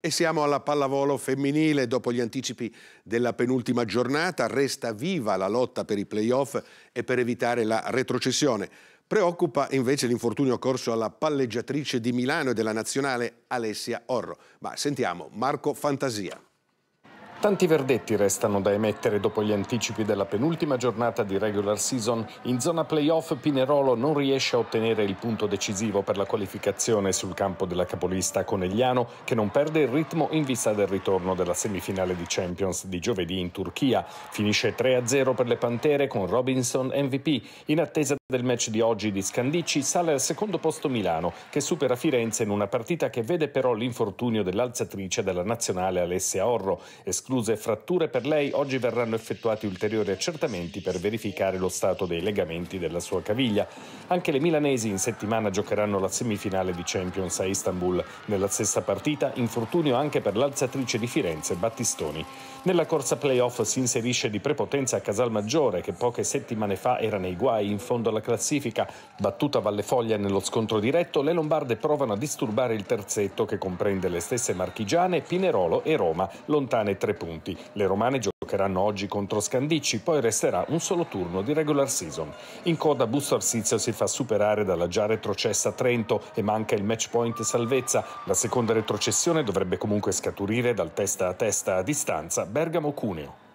E siamo alla pallavolo femminile. Dopo gli anticipi della penultima giornata resta viva la lotta per i playoff e per evitare la retrocessione. Preoccupa invece l'infortunio corso alla palleggiatrice di Milano e della nazionale Alessia Orro. Ma sentiamo Marco Fantasia. Tanti verdetti restano da emettere dopo gli anticipi della penultima giornata di regular season. In zona playoff Pinerolo non riesce a ottenere il punto decisivo per la qualificazione sul campo della capolista Conegliano, che non perde il ritmo in vista del ritorno della semifinale di Champions di giovedì in Turchia. Finisce 3-0 per le Pantere con Robinson MVP, in attesa del match di oggi di Scandicci sale al secondo posto Milano, che supera Firenze in una partita che vede però l'infortunio dell'alzatrice della nazionale Alessia Orro. Escluse fratture per lei, oggi verranno effettuati ulteriori accertamenti per verificare lo stato dei legamenti della sua caviglia. Anche le milanesi in settimana giocheranno la semifinale di Champions a Istanbul. Nella stessa partita, infortunio anche per l'alzatrice di Firenze Battistoni. Nella corsa playoff si inserisce di prepotenza a Casalmaggiore, che poche settimane fa era nei guai in fondo alla la classifica, battuta Valle Foglia nello scontro diretto, le Lombarde provano a disturbare il terzetto che comprende le stesse marchigiane, Pinerolo e Roma, lontane tre punti. Le romane giocheranno oggi contro Scandicci, poi resterà un solo turno di regular season. In coda Busto Arsizio si fa superare dalla già retrocessa Trento e manca il match point salvezza. La seconda retrocessione dovrebbe comunque scaturire dal testa a testa a distanza Bergamo-Cuneo.